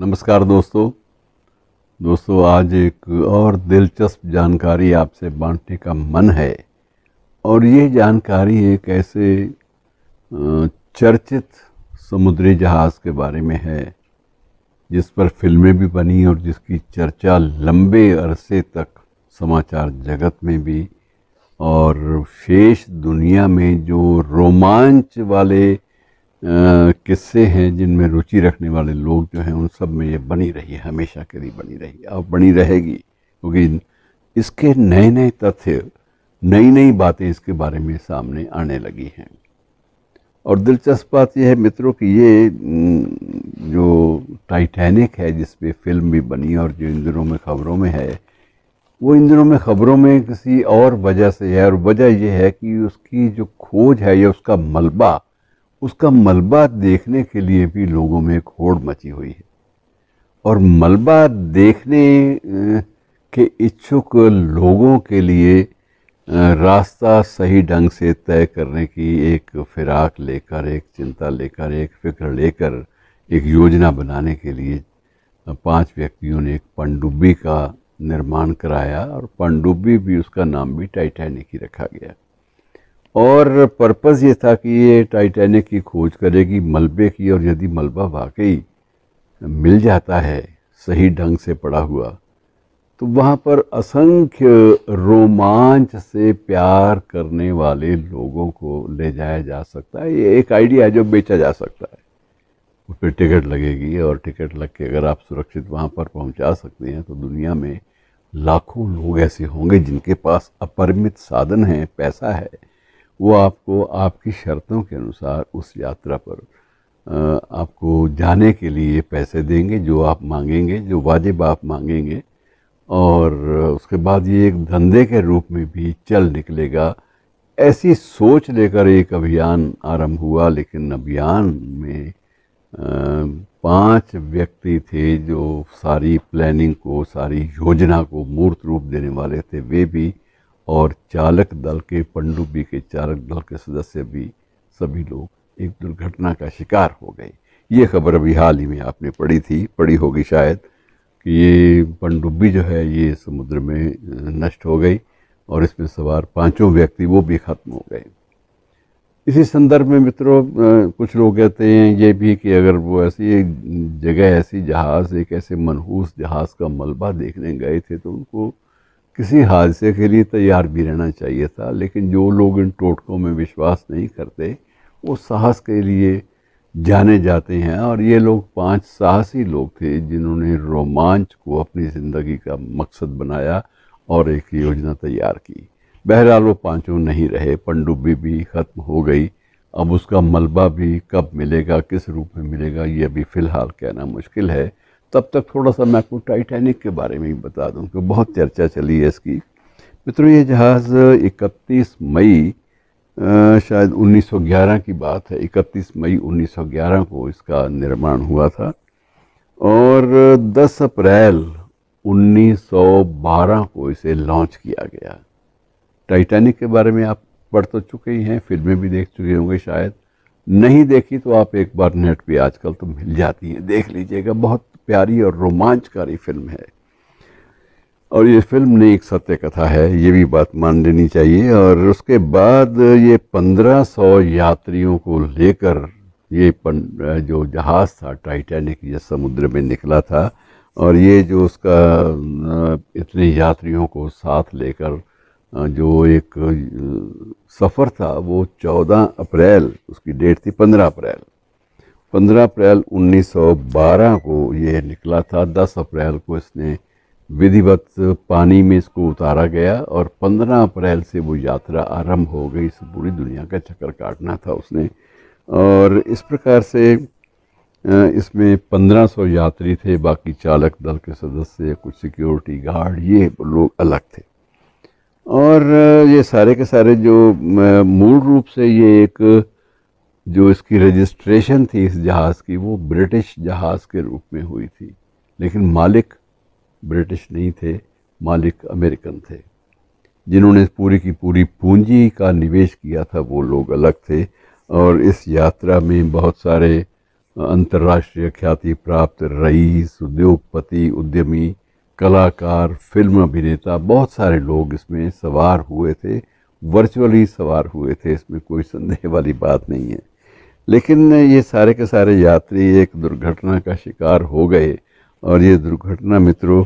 नमस्कार दोस्तों दोस्तों आज एक और दिलचस्प जानकारी आपसे बांटने का मन है और ये जानकारी एक ऐसे चर्चित समुद्री जहाज़ के बारे में है जिस पर फिल्में भी बनी और जिसकी चर्चा लंबे अरसे तक समाचार जगत में भी और शेष दुनिया में जो रोमांच वाले किस्से हैं जिनमें रुचि रखने वाले लोग जो हैं उन सब में ये बनी रही है हमेशा के लिए बनी रही और बनी रहेगी क्योंकि इसके नए नए तथ्य नई नई बातें इसके बारे में सामने आने लगी हैं और दिलचस्प बात यह है मित्रों कि ये जो टाइटैनिक है जिस पे फिल्म भी बनी और जो इन दिनों में खबरों में है वो इन दिनों में खबरों में किसी और वजह से है और वजह यह है कि उसकी जो खोज है या उसका मलबा उसका मलबा देखने के लिए भी लोगों में एक होड़ मची हुई है और मलबा देखने के इच्छुक लोगों के लिए रास्ता सही ढंग से तय करने की एक फिराक लेकर एक चिंता लेकर एक फिक्र लेकर एक योजना बनाने के लिए पांच व्यक्तियों ने एक पनडुब्बी का निर्माण कराया और पनडुब्बी भी उसका नाम भी टाइटैनिक ही रखा गया और पर्पज़ ये था कि ये टाइटैनिक की खोज करेगी मलबे की और यदि मलबा वाकई मिल जाता है सही ढंग से पड़ा हुआ तो वहाँ पर असंख्य रोमांच से प्यार करने वाले लोगों को ले जाया जा सकता है ये एक आइडिया है जो बेचा जा सकता है उस पर टिकट लगेगी और टिकट लग के अगर आप सुरक्षित वहाँ पर पहुँचा सकते हैं तो दुनिया में लाखों लोग ऐसे होंगे जिनके पास अपरिमित साधन हैं पैसा है वो आपको आपकी शर्तों के अनुसार उस यात्रा पर आपको जाने के लिए पैसे देंगे जो आप मांगेंगे जो वाजिब आप मांगेंगे और उसके बाद ये एक धंधे के रूप में भी चल निकलेगा ऐसी सोच लेकर एक अभियान आरंभ हुआ लेकिन अभियान में पांच व्यक्ति थे जो सारी प्लानिंग को सारी योजना को मूर्त रूप देने वाले थे वे भी और चालक दल के पनडुब्बी के चालक दल के सदस्य भी सभी लोग एक दुर्घटना का शिकार हो गए ये खबर अभी हाल ही में आपने पढ़ी थी पढ़ी होगी शायद कि ये पनडुब्बी जो है ये समुद्र में नष्ट हो गई और इसमें सवार पांचों व्यक्ति वो भी खत्म हो गए इसी संदर्भ में मित्रों कुछ लोग कहते हैं ये भी कि अगर वो ऐसी एक जगह ऐसी जहाज़ एक ऐसे मनहूस जहाज़ का मलबा देखने गए थे तो उनको किसी हादसे के लिए तैयार भी रहना चाहिए था लेकिन जो लोग इन टोटकों में विश्वास नहीं करते वो साहस के लिए जाने जाते हैं और ये लोग पांच साहसी लोग थे जिन्होंने रोमांच को अपनी ज़िंदगी का मकसद बनाया और एक योजना तैयार की बहरहाल वो पांचों नहीं रहे पनडुब्बी भी ख़त्म हो गई अब उसका मलबा भी कब मिलेगा किस रूप में मिलेगा ये अभी फ़िलहाल कहना मुश्किल है तब तक थोड़ा सा मैं आपको टाइटैनिक के बारे में ही बता दूं कि बहुत चर्चा चली है इसकी मित्रों ये जहाज़ 31 मई शायद 1911 की बात है 31 मई 1911 को इसका निर्माण हुआ था और 10 अप्रैल 1912 को इसे लॉन्च किया गया टाइटैनिक के बारे में आप पढ़ तो चुके ही हैं फिल्में भी देख चुके होंगे शायद नहीं देखी तो आप एक बार नेट पे आजकल तो मिल जाती हैं देख लीजिएगा बहुत प्यारी और रोमांचकारी फिल्म है और ये फिल्म ने एक सत्य कथा है ये भी बात मान लेनी चाहिए और उसके बाद ये पंद्रह सौ यात्रियों को लेकर ये पन, जो जहाज़ था टाइटैनिक ये समुद्र में निकला था और ये जो उसका इतने यात्रियों को साथ लेकर जो एक सफ़र था वो चौदह अप्रैल उसकी डेट थी पंद्रह अप्रैल 15 अप्रैल 1912 को ये निकला था 10 अप्रैल को इसने विधिवत पानी में इसको उतारा गया और 15 अप्रैल से वो यात्रा आरंभ हो गई इस पूरी दुनिया का चक्कर काटना था उसने और इस प्रकार से इसमें 1500 यात्री थे बाकी चालक दल के सदस्य कुछ सिक्योरिटी गार्ड ये लोग अलग थे और ये सारे के सारे जो मूल रूप से ये एक जो इसकी रजिस्ट्रेशन थी इस जहाज़ की वो ब्रिटिश जहाज़ के रूप में हुई थी लेकिन मालिक ब्रिटिश नहीं थे मालिक अमेरिकन थे जिन्होंने पूरी की पूरी पूंजी का निवेश किया था वो लोग अलग थे और इस यात्रा में बहुत सारे अंतर्राष्ट्रीय ख्याति प्राप्त रईस उद्योगपति उद्यमी कलाकार फिल्म अभिनेता बहुत सारे लोग इसमें सवार हुए थे वर्चुअली सवार हुए थे इसमें कोई संदेह वाली बात नहीं है लेकिन ये सारे के सारे यात्री एक दुर्घटना का शिकार हो गए और ये दुर्घटना मित्रों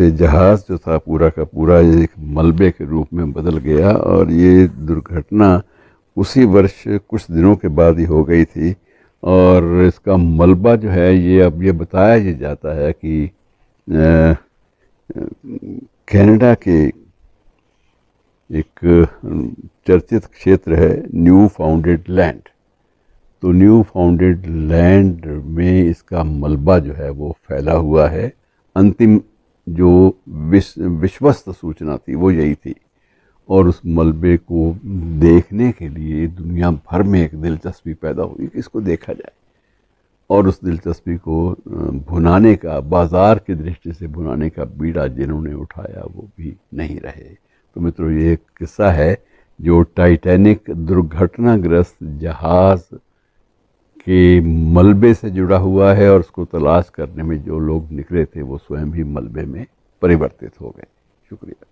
ये जहाज़ जो था पूरा का पूरा ये एक मलबे के रूप में बदल गया और ये दुर्घटना उसी वर्ष कुछ दिनों के बाद ही हो गई थी और इसका मलबा जो है ये अब ये बताया ये जाता है कि कनाडा के एक चर्चित क्षेत्र है न्यू फाउंडेड लैंड तो न्यू फाउंडेड लैंड में इसका मलबा जो है वो फैला हुआ है अंतिम जो विश विश्वस्त सूचना थी वो यही थी और उस मलबे को देखने के लिए दुनिया भर में एक दिलचस्पी पैदा हुई कि इसको देखा जाए और उस दिलचस्पी को भुनाने का बाज़ार की दृष्टि से भुनाने का बीड़ा जिन्होंने उठाया वो भी नहीं रहे तो मित्रों ये एक किस्सा है जो टाइटैनिक दुर्घटनाग्रस्त जहाज़ कि मलबे से जुड़ा हुआ है और उसको तलाश करने में जो लोग निकले थे वो स्वयं ही मलबे में परिवर्तित हो गए शुक्रिया